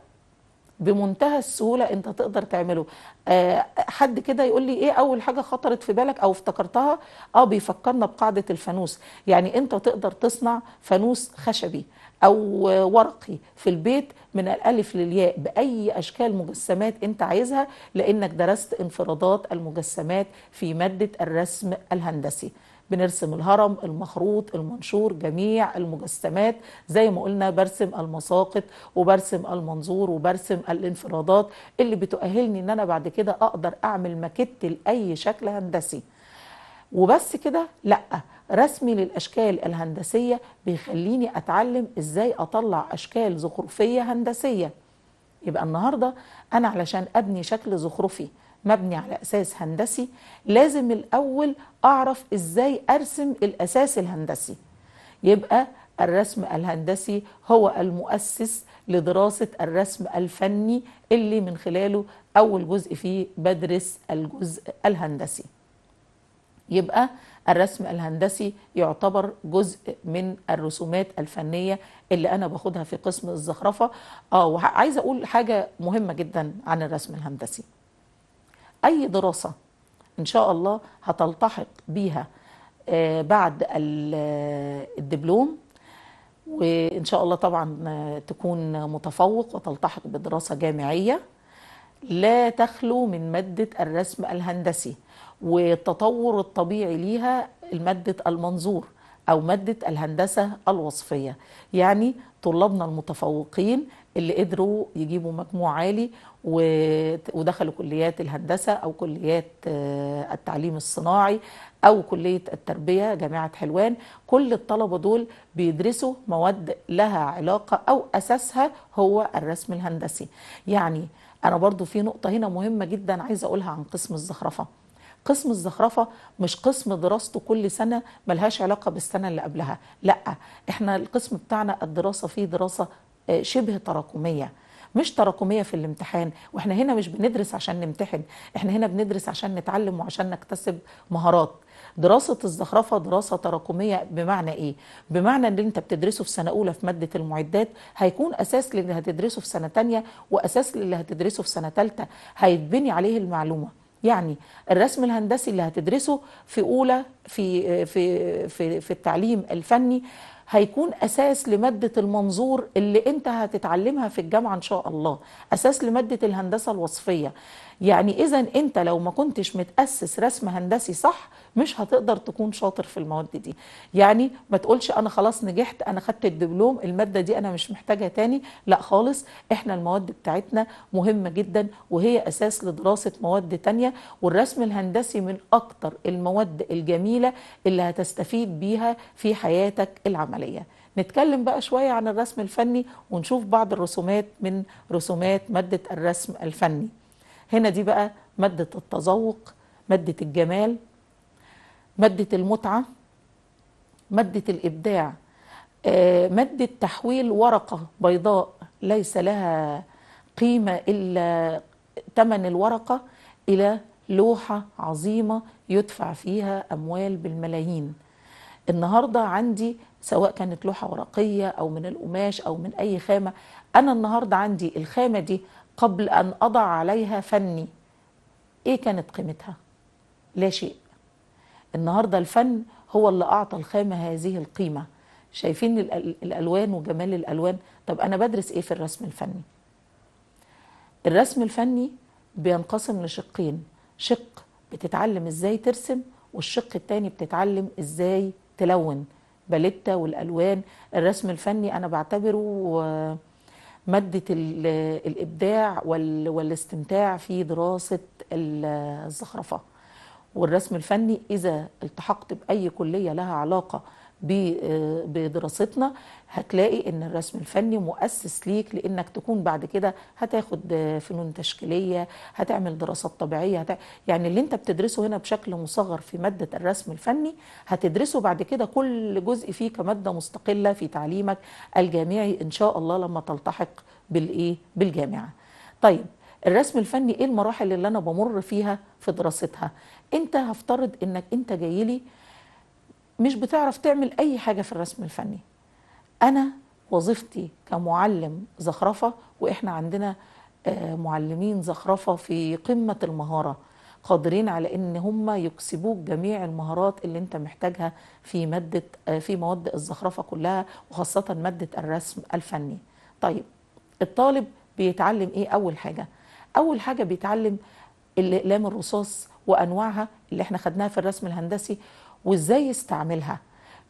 بمنتهى السهوله انت تقدر تعمله آه حد كده يقول لي ايه اول حاجه خطرت في بالك او افتكرتها اه بيفكرنا بقاعده الفانوس يعني انت تقدر تصنع فانوس خشبي أو ورقي في البيت من الألف للياء بأي أشكال مجسمات أنت عايزها لأنك درست انفرادات المجسمات في مادة الرسم الهندسي بنرسم الهرم المخروط المنشور جميع المجسمات زي ما قلنا برسم المساقط وبرسم المنظور وبرسم الانفرادات اللي بتؤهلني ان انا بعد كده اقدر اعمل ماكيت لاي شكل هندسي وبس كده لا رسمي للأشكال الهندسية بيخليني أتعلم إزاي أطلع أشكال زخرفية هندسية يبقى النهاردة أنا علشان أبني شكل زخرفي مبني على أساس هندسي لازم الأول أعرف إزاي أرسم الأساس الهندسي يبقى الرسم الهندسي هو المؤسس لدراسة الرسم الفني اللي من خلاله أول جزء فيه بدرس الجزء الهندسي يبقى الرسم الهندسي يعتبر جزء من الرسومات الفنية اللي أنا باخدها في قسم الزخرفة آه وعايزة أقول حاجة مهمة جدا عن الرسم الهندسي أي دراسة إن شاء الله هتلتحق بيها آه، بعد آه، الدبلوم وإن شاء الله طبعا آه، تكون متفوق وتلتحق بدراسة جامعية لا تخلو من مادة الرسم الهندسي والتطور الطبيعي ليها مادة المنظور أو مادة الهندسة الوصفية يعني طلابنا المتفوقين اللي قدروا يجيبوا مجموع عالي ودخلوا كليات الهندسة أو كليات آه، التعليم الصناعي أو كلية التربية جامعة حلوان كل الطلبة دول بيدرسوا مواد لها علاقة أو أساسها هو الرسم الهندسي يعني أنا برضو في نقطة هنا مهمة جدا عايزة أقولها عن قسم الزخرفة قسم الزخرفه مش قسم دراسته كل سنه ملهاش علاقه بالسنه اللي قبلها لا احنا القسم بتاعنا الدراسه فيه دراسه آه، شبه تراكميه مش تراكميه في الامتحان واحنا هنا مش بندرس عشان نمتحن احنا هنا بندرس عشان نتعلم وعشان نكتسب مهارات دراسة الزخرفة دراسة تراكمية بمعنى ايه؟ بمعنى ان انت بتدرسه في سنة اولى في مادة المعدات هيكون اساس للي هتدرسه في سنة تانية واساس للي هتدرسه في سنة تالتة هيتبني عليه المعلومة يعني الرسم الهندسي اللي هتدرسه في اولى في في في, في التعليم الفني هيكون اساس لماده المنظور اللي انت هتتعلمها في الجامعه ان شاء الله اساس لماده الهندسه الوصفيه يعني اذا انت لو ما كنتش متاسس رسم هندسي صح مش هتقدر تكون شاطر في المواد دي يعني ما تقولش انا خلاص نجحت انا خدت الدبلوم الماده دي انا مش محتاجها تاني لا خالص احنا المواد بتاعتنا مهمه جدا وهي اساس لدراسه مواد تانية والرسم الهندسي من اكتر المواد الجميله اللي هتستفيد بيها في حياتك العمليه نتكلم بقى شوية عن الرسم الفني ونشوف بعض الرسومات من رسومات مادة الرسم الفني هنا دي بقى مادة التذوق مادة الجمال مادة المتعة مادة الإبداع آه، مادة تحويل ورقة بيضاء ليس لها قيمة إلا ثمن الورقة إلى لوحة عظيمة يدفع فيها أموال بالملايين النهاردة عندي سواء كانت لوحة ورقية أو من القماش أو من أي خامة أنا النهاردة عندي الخامة دي قبل أن أضع عليها فني إيه كانت قيمتها؟ لا شيء النهاردة الفن هو اللي أعطى الخامة هذه القيمة شايفين الألوان وجمال الألوان طب أنا بدرس إيه في الرسم الفني الرسم الفني بينقسم لشقين شق بتتعلم إزاي ترسم والشق الثاني بتتعلم إزاي تلون باليتا والألوان الرسم الفني أنا بعتبره آه، مادة الإبداع والاستمتاع في دراسة الزخرفة والرسم الفني إذا التحقت بأي كلية لها علاقة بدراستنا هتلاقي ان الرسم الفني مؤسس ليك لانك تكون بعد كده هتاخد فنون تشكيليه هتعمل دراسات طبيعيه هتع... يعني اللي انت بتدرسه هنا بشكل مصغر في ماده الرسم الفني هتدرسه بعد كده كل جزء فيه كماده مستقله في تعليمك الجامعي ان شاء الله لما تلتحق بالايه بالجامعه طيب الرسم الفني ايه المراحل اللي انا بمر فيها في دراستها انت هفترض انك انت جاي لي مش بتعرف تعمل اي حاجه في الرسم الفني انا وظيفتي كمعلم زخرفه واحنا عندنا آه، معلمين زخرفه في قمه المهاره قادرين على ان هم يكسبوك جميع المهارات اللي انت محتاجها في ماده آه، في مواد الزخرفه كلها وخاصه ماده الرسم الفني طيب الطالب بيتعلم ايه اول حاجه اول حاجه بيتعلم الاقلام الرصاص وانواعها اللي احنا خدناها في الرسم الهندسي وازاي يستعملها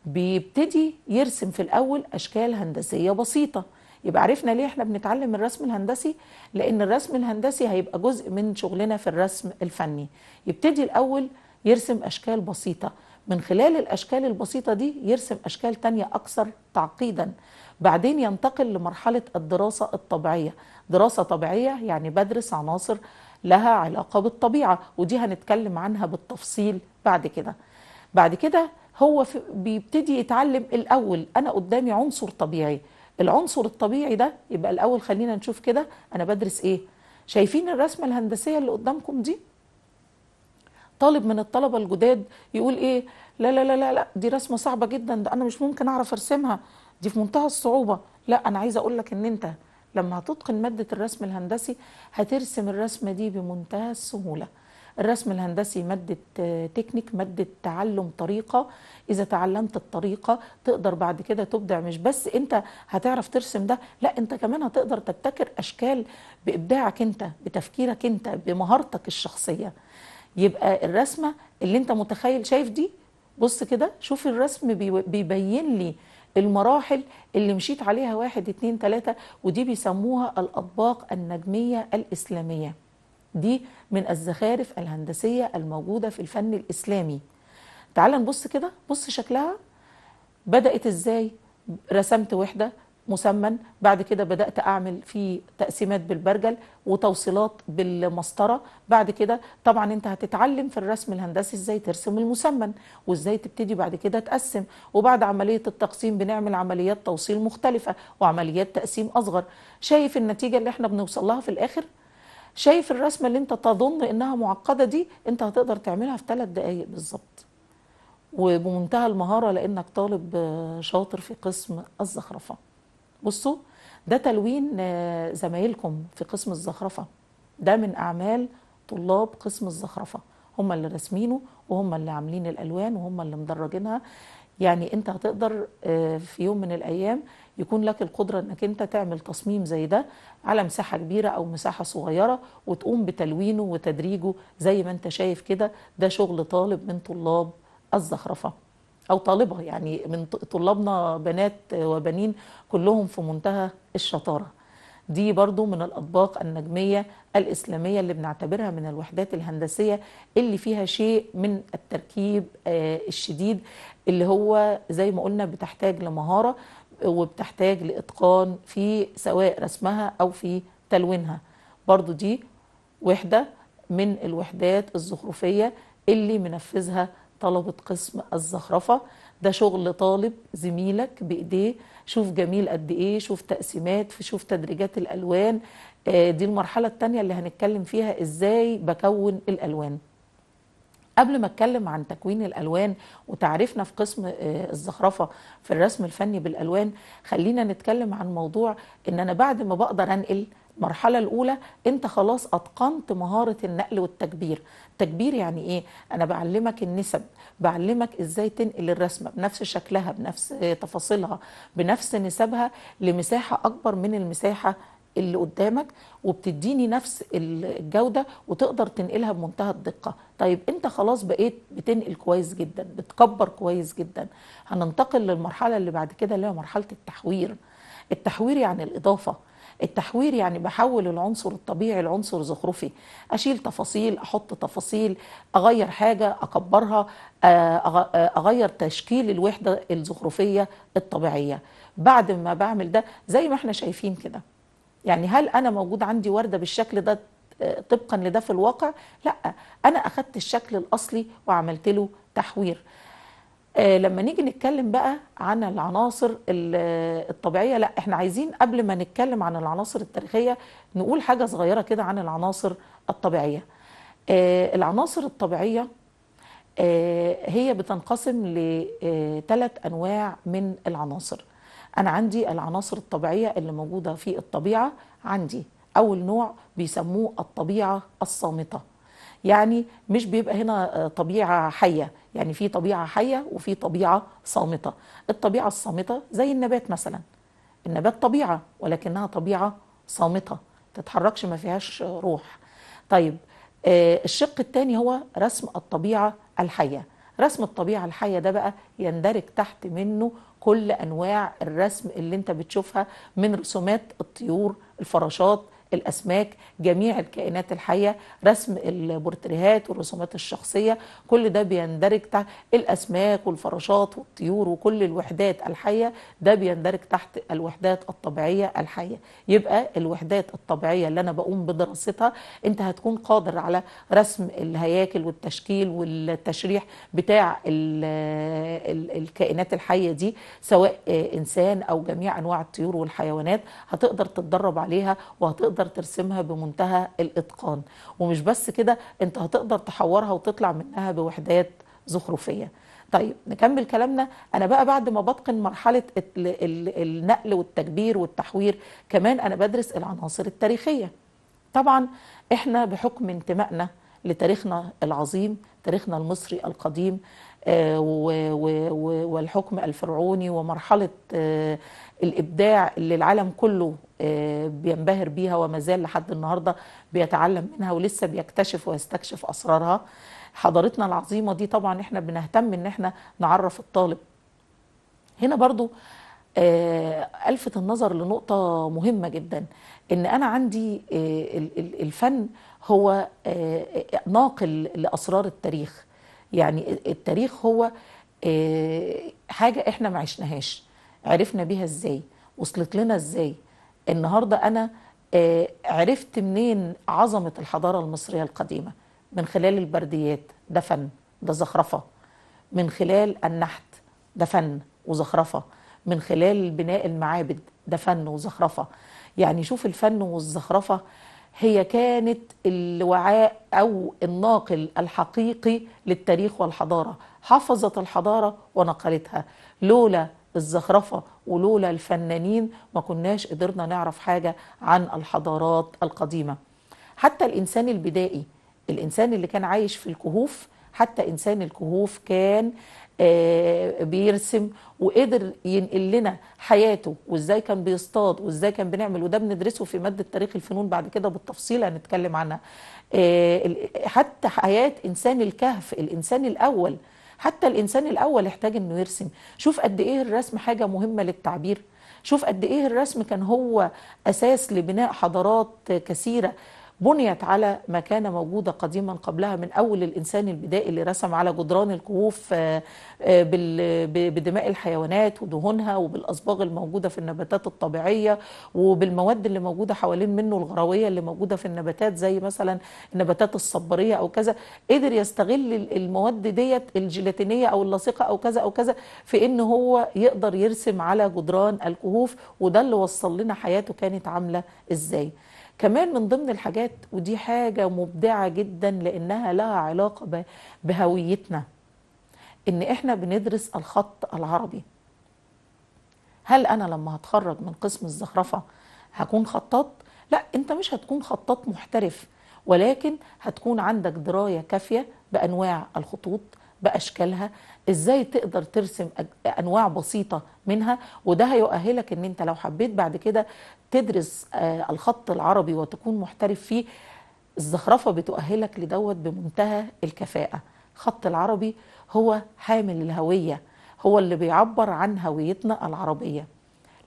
بيبتدي يرسم في الاول اشكال هندسيه بسيطه يبقى عرفنا ليه احنا بنتعلم الرسم الهندسي لان الرسم الهندسي هيبقى جزء من شغلنا في الرسم الفني يبتدي الاول يرسم اشكال بسيطه من خلال الاشكال البسيطه دي يرسم اشكال تانية اكثر تعقيدا بعدين ينتقل لمرحله الدراسه الطبيعيه دراسه طبيعيه يعني بدرس عناصر لها علاقة بالطبيعة ودي هنتكلم عنها بالتفصيل بعد كده بعد كده هو بيبتدي يتعلم الأول أنا قدامي عنصر طبيعي العنصر الطبيعي ده يبقى الأول خلينا نشوف كده أنا بدرس إيه شايفين الرسمة الهندسية اللي قدامكم دي طالب من الطلبة الجداد يقول إيه لا لا لا لا, دي رسمة صعبة جدا ده أنا مش ممكن أعرف أرسمها دي في منتهى الصعوبة لا أنا عايزة أقول لك إن أنت لما هتتقن مادة الرسم الهندسي هترسم الرسمة دي بمنتهى السهولة الرسم الهندسي مادة تكنيك مادة تعلم طريقة إذا تعلمت الطريقة تقدر بعد كده تبدع مش بس أنت هتعرف ترسم ده لا أنت كمان هتقدر تبتكر أشكال بإبداعك أنت بتفكيرك أنت بمهارتك الشخصية يبقى الرسمة اللي أنت متخيل شايف دي بص كده شوف الرسم بيبين لي المراحل اللي مشيت عليها واحد اتنين تلاتة ودي بيسموها الأطباق النجمية الإسلامية دي من الزخارف الهندسية الموجودة في الفن الإسلامي تعال نبص كده بص شكلها بدأت إزاي رسمت وحدة مسمن بعد كده بدأت أعمل في تقسيمات بالبرجل وتوصيلات بالمسطرة بعد كده طبعا انت هتتعلم في الرسم الهندسي ازاي ترسم المسمن وازاي تبتدي بعد كده تقسم وبعد عملية التقسيم بنعمل عمليات توصيل مختلفة وعمليات تقسيم أصغر شايف النتيجة اللي احنا بنوصل لها في الآخر شايف الرسمة اللي انت تظن انها معقدة دي انت هتقدر تعملها في ثلاث دقايق بالظبط وبمنتهى المهارة لأنك طالب شاطر في قسم الزخرفة بصوا ده تلوين آه، زمايلكم في قسم الزخرفة ده من أعمال طلاب قسم الزخرفة هم اللي راسمينه وهم اللي عاملين الألوان وهم اللي مدرجينها يعني أنت هتقدر آه، في يوم من الأيام يكون لك القدرة أنك أنت تعمل تصميم زي ده على مساحة كبيرة أو مساحة صغيرة وتقوم بتلوينه وتدريجه زي ما أنت شايف كده ده شغل طالب من طلاب الزخرفة او طالبه يعني من طلابنا بنات وبنين كلهم في منتهى الشطاره دي برضو من الأطباق النجمية الإسلامية اللي بنعتبرها من الوحدات الهندسية اللي فيها شيء من التركيب آه، الشديد اللي هو زي ما قلنا بتحتاج لمهارة وبتحتاج لإتقان في سواء رسمها أو في تلوينها برضو دي وحدة من الوحدات الزخرفية اللي منفذها طلبة قسم الزخرفة ده شغل طالب زميلك بايديه شوف جميل قد ايه شوف تقسيمات شوف تدريجات الالوان آه، دي المرحله الثانيه اللي هنتكلم فيها ازاي بكون الالوان قبل ما اتكلم عن تكوين الالوان وتعريفنا في قسم آه، الزخرفه في الرسم الفني بالالوان خلينا نتكلم عن موضوع ان انا بعد ما بقدر انقل المرحله الاولى انت خلاص اتقنت مهاره النقل والتكبير تكبير يعني ايه انا بعلمك النسب بعلمك ازاي تنقل الرسمه بنفس شكلها بنفس تفاصيلها بنفس نسبها لمساحه اكبر من المساحه اللي قدامك وبتديني نفس الجوده وتقدر تنقلها بمنتهى الدقه طيب انت خلاص بقيت بتنقل كويس جدا بتكبر كويس جدا هننتقل للمرحله اللي بعد كده اللي هي مرحله التحوير التحوير يعني الاضافه التحوير يعني بحول العنصر الطبيعي لعنصر زخرفي اشيل تفاصيل احط تفاصيل اغير حاجه اكبرها آه، آه، اغير تشكيل الوحده الزخرفيه الطبيعيه بعد ما بعمل ده زي ما احنا شايفين كده يعني هل انا موجود عندي ورده بالشكل ده آه، طبقا لده في الواقع لا انا اخدت الشكل الاصلي وعملت له تحوير آه، لما نيجي نتكلم بقى عن العناصر الطبيعية لا احنا عايزين قبل ما نتكلم عن العناصر التاريخية نقول حاجة صغيرة كده عن العناصر الطبيعية آه، العناصر الطبيعية آه، هي بتنقسم لثلاث أنواع من العناصر أنا عندي العناصر الطبيعية اللي موجودة في الطبيعة عندي أول نوع بيسموه الطبيعة الصامتة يعني مش بيبقى هنا آه، طبيعه حيه يعني في طبيعه حيه وفي طبيعه صامته الطبيعه الصامته زي النبات مثلا النبات طبيعه ولكنها طبيعه صامته تتحركش ما فيهاش روح طيب آه، الشق الثاني هو رسم الطبيعه الحيه رسم الطبيعه الحيه ده بقى يندرج تحت منه كل انواع الرسم اللي انت بتشوفها من رسومات الطيور الفراشات الأسماك جميع الكائنات الحية رسم البورتريهات والرسومات الشخصية كل ده بيندرج تحت الأسماك والفراشات والطيور وكل الوحدات الحية ده بيندرج تحت الوحدات الطبيعية الحية يبقى الوحدات الطبيعية اللي أنا بقوم بدراستها أنت هتكون قادر على رسم الهياكل والتشكيل والتشريح بتاع الكائنات الحية دي سواء إنسان أو جميع أنواع الطيور والحيوانات هتقدر تتدرب عليها وهتقدر تقدر ترسمها بمنتهى الاتقان ومش بس كده انت هتقدر تحورها وتطلع منها بوحدات زخرفيه طيب نكمل كلامنا انا بقى بعد ما بتقن مرحله النقل والتكبير والتحوير كمان انا بدرس العناصر التاريخيه طبعا احنا بحكم انتمائنا لتاريخنا العظيم تاريخنا المصري القديم آه، والحكم الفرعوني ومرحله آه، الابداع اللي العالم كله آه، بينبهر بيها وما زال لحد النهارده بيتعلم منها ولسه بيكتشف ويستكشف اسرارها حضارتنا العظيمه دي طبعا احنا بنهتم ان احنا نعرف الطالب هنا برضو آه، ألفت النظر لنقطة مهمة جدا إن أنا عندي آه، الفن هو ناقل لأسرار التاريخ يعني التاريخ هو حاجة إحنا ما عشناهاش عرفنا بيها ازاي وصلت لنا ازاي النهارده انا آه، عرفت منين عظمه الحضاره المصريه القديمه من خلال البرديات ده فن ده زخرفه من خلال النحت ده فن وزخرفه من خلال بناء المعابد ده فن وزخرفه يعني شوف الفن والزخرفه هي كانت الوعاء او الناقل الحقيقي للتاريخ والحضاره حفظت الحضاره ونقلتها لولا الزخرفة ولولا الفنانين ما كناش قدرنا نعرف حاجة عن الحضارات القديمة حتى الإنسان البدائي الإنسان اللي كان عايش في الكهوف حتى إنسان الكهوف كان آه، بيرسم وقدر ينقل لنا حياته وازاي كان بيصطاد وازاي كان بنعمل وده بندرسه في ماده تاريخ الفنون بعد كده بالتفصيل هنتكلم عنها آه، حتى حياه انسان الكهف الانسان الاول حتى الانسان الاول احتاج انه يرسم شوف قد ايه الرسم حاجه مهمه للتعبير شوف قد ايه الرسم كان هو اساس لبناء حضارات كثيره بنيت على ما كان موجودة قديما قبلها من أول الإنسان البدائي اللي رسم على جدران الكهوف آه، آه، بدماء الحيوانات ودهونها وبالأصباغ الموجودة في النباتات الطبيعية وبالمواد اللي موجودة حوالين منه الغروية اللي موجودة في النباتات زي مثلا النباتات الصبرية أو كذا قدر يستغل المواد ديت الجيلاتينية أو اللاصقة أو كذا أو كذا في إن هو يقدر يرسم على جدران الكهوف وده اللي وصل لنا حياته كانت عاملة إزاي كمان من ضمن الحاجات ودي حاجة مبدعة جدا لأنها لها علاقة بهويتنا إن إحنا بندرس الخط العربي هل أنا لما هتخرج من قسم الزخرفة هكون خطاط؟ لا أنت مش هتكون خطاط محترف ولكن هتكون عندك دراية كافية بأنواع الخطوط باشكالها ازاي تقدر ترسم انواع بسيطه منها وده هيؤهلك ان انت لو حبيت بعد كده تدرس آه، الخط العربي وتكون محترف فيه الزخرفة بتؤهلك لدوت بمنتهى الكفاءة خط العربي هو حامل الهوية هو اللي بيعبر عن هويتنا العربية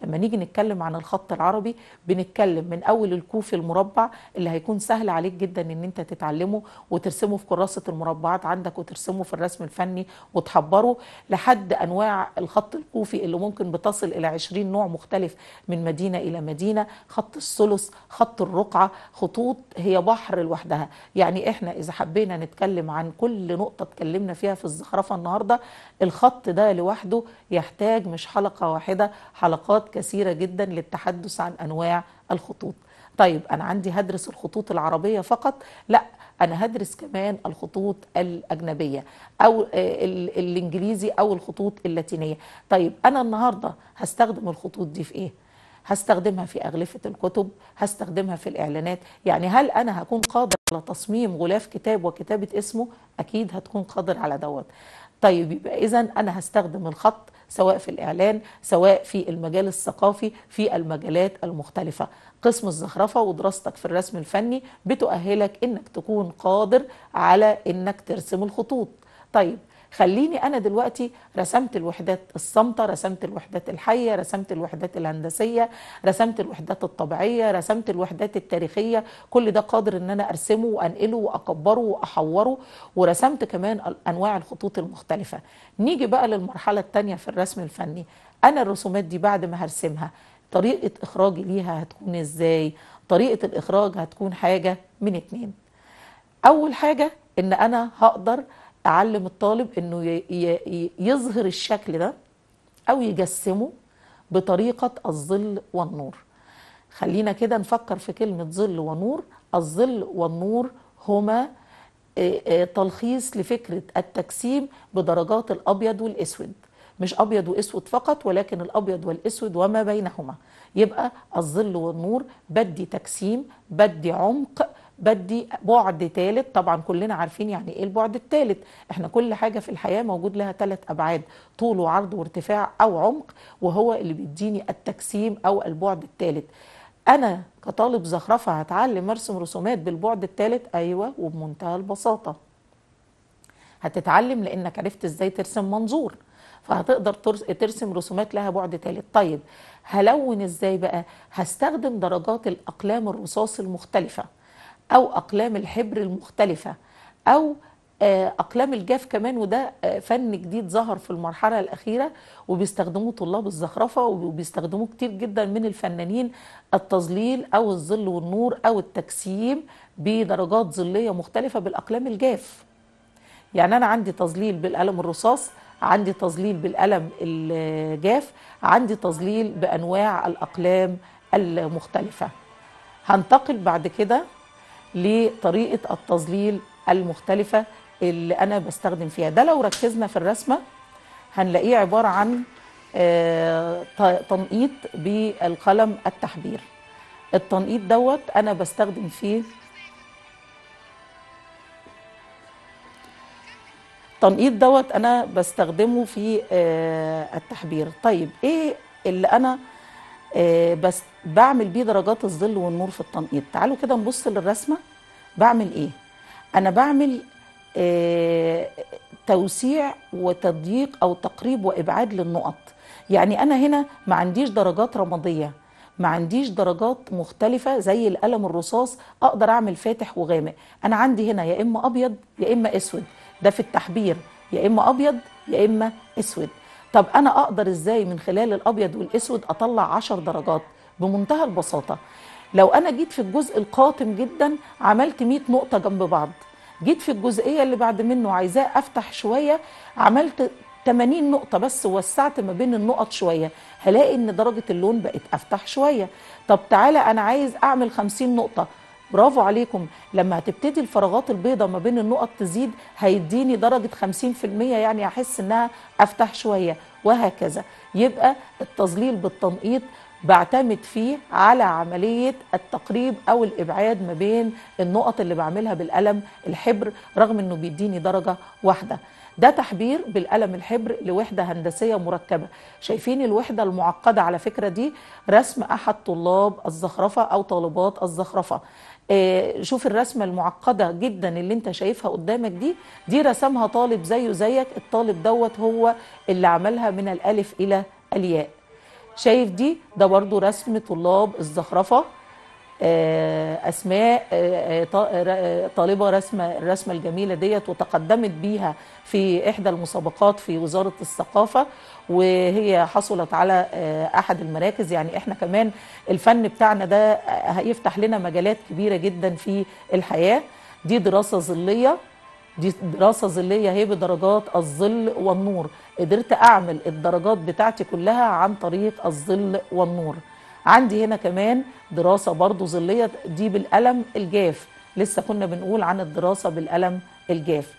لما نيجي نتكلم عن الخط العربي بنتكلم من اول الكوفي المربع اللي هيكون سهل عليك جدا ان انت تتعلمه وترسمه في كراسه المربعات عندك وترسمه في الرسم الفني وتحبره لحد انواع الخط الكوفي اللي ممكن بتصل الى 20 نوع مختلف من مدينه الى مدينه خط الثلث خط الرقعه خطوط هي بحر لوحدها يعني احنا اذا حبينا نتكلم عن كل نقطه اتكلمنا فيها في الزخرفه النهارده الخط ده لوحده يحتاج مش حلقه واحده حلقات كثيرة جدا للتحدث عن أنواع الخطوط طيب أنا عندي هدرس الخطوط العربية فقط لا أنا هدرس كمان الخطوط الأجنبية أو الإنجليزي أو الخطوط اللاتينية طيب أنا النهاردة هستخدم الخطوط دي في إيه؟ هستخدمها في أغلفة الكتب هستخدمها في الإعلانات يعني هل أنا هكون قادر على تصميم غلاف كتاب وكتابة اسمه أكيد هتكون قادر على دوت طيب يبقى إذا أنا هستخدم الخط سواء في الإعلان سواء في المجال الثقافي في المجالات المختلفة قسم الزخرفة ودراستك في الرسم الفني بتؤهلك إنك تكون قادر على إنك ترسم الخطوط طيب خليني أنا دلوقتي رسمت الوحدات الصامتة رسمت الوحدات الحية رسمت الوحدات الهندسية رسمت الوحدات الطبيعية رسمت الوحدات التاريخية كل ده قادر أن أنا أرسمه وأنقله وأكبره وأحوره ورسمت كمان أنواع الخطوط المختلفة نيجي بقى للمرحلة الثانية في الرسم الفني أنا الرسومات دي بعد ما هرسمها طريقة إخراجي ليها هتكون إزاي طريقة الإخراج هتكون حاجة من اتنين أول حاجة إن أنا هقدر اعلم الطالب انه يظهر الشكل ده او يجسمه بطريقه الظل والنور خلينا كده نفكر في كلمه ظل ونور الظل والنور هما آه، آه، تلخيص لفكره التجسيم بدرجات الابيض والاسود مش ابيض واسود فقط ولكن الابيض والاسود وما بينهما يبقى الظل والنور بدي تجسيم بدي عمق بدي بعد ثالث طبعا كلنا عارفين يعني ايه البعد الثالث احنا كل حاجه في الحياه موجود لها ثلاث ابعاد طول وعرض وارتفاع او عمق وهو اللي بيديني التجسيم او البعد الثالث انا كطالب زخرفه هتعلم ارسم رسومات بالبعد الثالث ايوه وبمنتهى البساطه هتتعلم لانك عرفت ازاي ترسم منظور فهتقدر ترسم رسومات لها بعد ثالث طيب هلون ازاي بقى هستخدم درجات الاقلام الرصاص المختلفه أو أقلام الحبر المختلفة أو آه، أقلام الجاف كمان وده آه، فن جديد ظهر في المرحلة الأخيرة وبيستخدموه طلاب الزخرفة وبيستخدموه كتير جدا من الفنانين التظليل أو الظل والنور أو التجسيم بدرجات ظلية مختلفة بالأقلام الجاف يعني أنا عندي تظليل بالقلم الرصاص عندي تظليل بالقلم الجاف عندي تظليل بأنواع الأقلام المختلفة هنتقل بعد كده لطريقه التظليل المختلفه اللي انا بستخدم فيها ده لو ركزنا في الرسمه هنلاقيه عباره عن آه، تنقيط بالقلم التحبير التنقيط دوت انا بستخدم فيه التنقيط دوت انا بستخدمه في آه، التحبير طيب ايه اللي انا آه، بس بعمل بيه درجات الظل والنور في التنقيط تعالوا كده نبص للرسمه بعمل ايه انا بعمل آه، توسيع وتضييق او تقريب وابعاد للنقط يعني انا هنا ما عنديش درجات رماديه ما عنديش درجات مختلفة زي القلم الرصاص أقدر أعمل فاتح وغامق أنا عندي هنا يا إما أبيض يا إما أسود ده في التحبير يا إما أبيض يا إما أسود طب انا اقدر ازاي من خلال الابيض والاسود اطلع 10 درجات بمنتهى البساطه لو انا جيت في الجزء القاتم جدا عملت 100 نقطه جنب بعض جيت في الجزئيه اللي بعد منه عايزاه افتح شويه عملت 80 نقطة بس ووسعت ما بين النقط شوية هلاقي ان درجة اللون بقت افتح شوية طب تعالى انا عايز اعمل 50 نقطة برافو عليكم لما هتبتدي الفراغات البيضاء ما بين النقط تزيد هيديني درجة 50% يعني أحس انها افتح شوية وهكذا يبقى التظليل بالتنقيط بعتمد فيه على عملية التقريب أو الإبعاد ما بين النقط اللي بعملها بالقلم الحبر رغم أنه بيديني درجة واحدة ده تحبير بالقلم الحبر لوحدة هندسية مركبة شايفين الوحدة المعقدة على فكرة دي رسم أحد طلاب الزخرفة أو طالبات الزخرفة آه، شوف الرسمه المعقده جدا اللي انت شايفها قدامك دي دي رسمها طالب زيه زيك الطالب دوت هو اللي عملها من الالف الى الياء شايف دي ده برضو رسم طلاب الزخرفه آه، اسماء آه، آه، طالبه رسمه الرسمه الجميله ديت وتقدمت بيها في احدى المسابقات في وزاره الثقافه وهي حصلت على احد المراكز يعني احنا كمان الفن بتاعنا ده هيفتح لنا مجالات كبيره جدا في الحياه دي دراسه ظليه دي دراسة ظلية هي بدرجات الظل والنور قدرت أعمل الدرجات بتاعتي كلها عن طريق الظل والنور عندي هنا كمان دراسة برضو ظلية دي بالقلم الجاف لسه كنا بنقول عن الدراسة بالقلم الجاف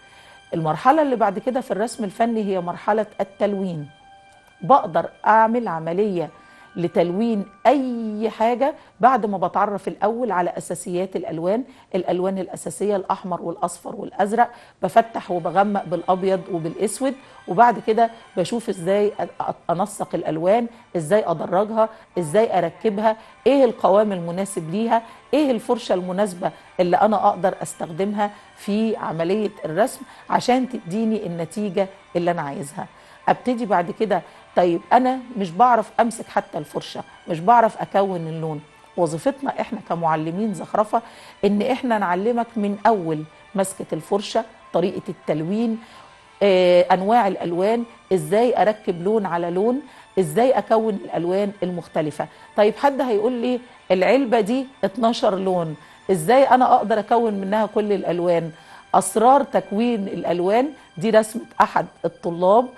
المرحلة اللي بعد كده في الرسم الفني هي مرحلة التلوين بقدر أعمل عملية لتلوين اي حاجه بعد ما بتعرف الاول على اساسيات الالوان الالوان الاساسيه الاحمر والاصفر والازرق بفتح وبغمق بالابيض وبالاسود وبعد كده بشوف ازاي انسق الالوان ازاي ادرجها ازاي اركبها ايه القوام المناسب ليها ايه الفرشه المناسبه اللي انا اقدر استخدمها في عمليه الرسم عشان تديني النتيجه اللي انا عايزها ابتدي بعد كده طيب انا مش بعرف امسك حتى الفرشه مش بعرف اكون اللون وظيفتنا احنا كمعلمين زخرفه ان احنا نعلمك من اول مسكه الفرشه طريقه التلوين آه، انواع الالوان ازاي اركب لون على لون ازاي اكون الالوان المختلفه طيب حد هيقول لي العلبه دي 12 لون ازاي انا اقدر اكون منها كل الالوان اسرار تكوين الالوان دي رسمه احد الطلاب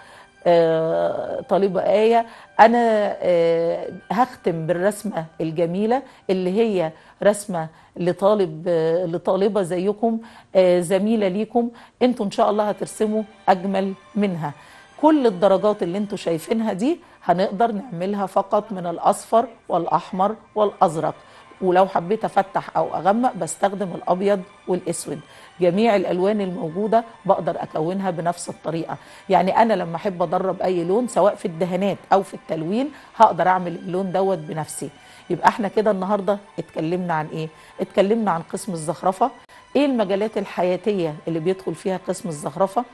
آه، طالبة آية أنا آه، هختم بالرسمة الجميلة اللي هي رسمة لطالب لطالبة زيكم آه، زميلة ليكم انتوا إن شاء الله هترسموا أجمل منها كل الدرجات اللي انتوا شايفينها دي هنقدر نعملها فقط من الأصفر والأحمر والأزرق ولو حبيت افتح او اغمق بستخدم الابيض والاسود جميع الالوان الموجوده بقدر اكونها بنفس الطريقه يعني انا لما احب ادرب اي لون سواء في الدهانات او في التلوين هقدر اعمل اللون دوت بنفسي يبقى احنا كده النهارده اتكلمنا عن ايه اتكلمنا عن قسم الزخرفه ايه المجالات الحياتيه اللي بيدخل فيها قسم الزخرفه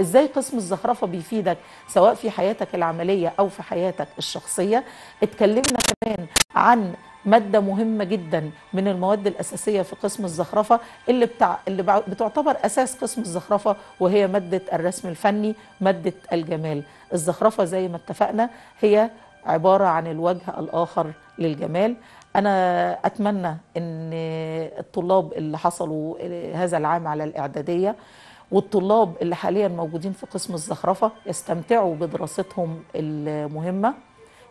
ازاي قسم الزخرفه بيفيدك سواء في حياتك العمليه او في حياتك الشخصيه اتكلمنا كمان عن مادة مهمة جدا من المواد الأساسية في قسم الزخرفة اللي, بتاع اللي بتعتبر أساس قسم الزخرفة وهي مادة الرسم الفني مادة الجمال الزخرفة زي ما اتفقنا هي عبارة عن الوجه الآخر للجمال أنا أتمنى أن الطلاب اللي حصلوا هذا العام على الإعدادية والطلاب اللي حاليا موجودين في قسم الزخرفة يستمتعوا بدراستهم المهمة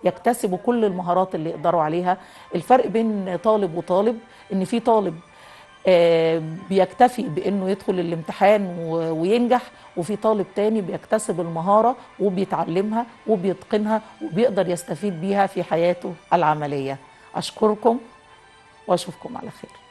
يكتسبوا كل المهارات اللي يقدروا عليها الفرق بين طالب وطالب ان في طالب آه، بيكتفي بانه يدخل الامتحان وينجح وفي طالب تاني بيكتسب المهاره وبيتعلمها وبيتقنها وبيقدر يستفيد بيها في حياته العمليه اشكركم واشوفكم على خير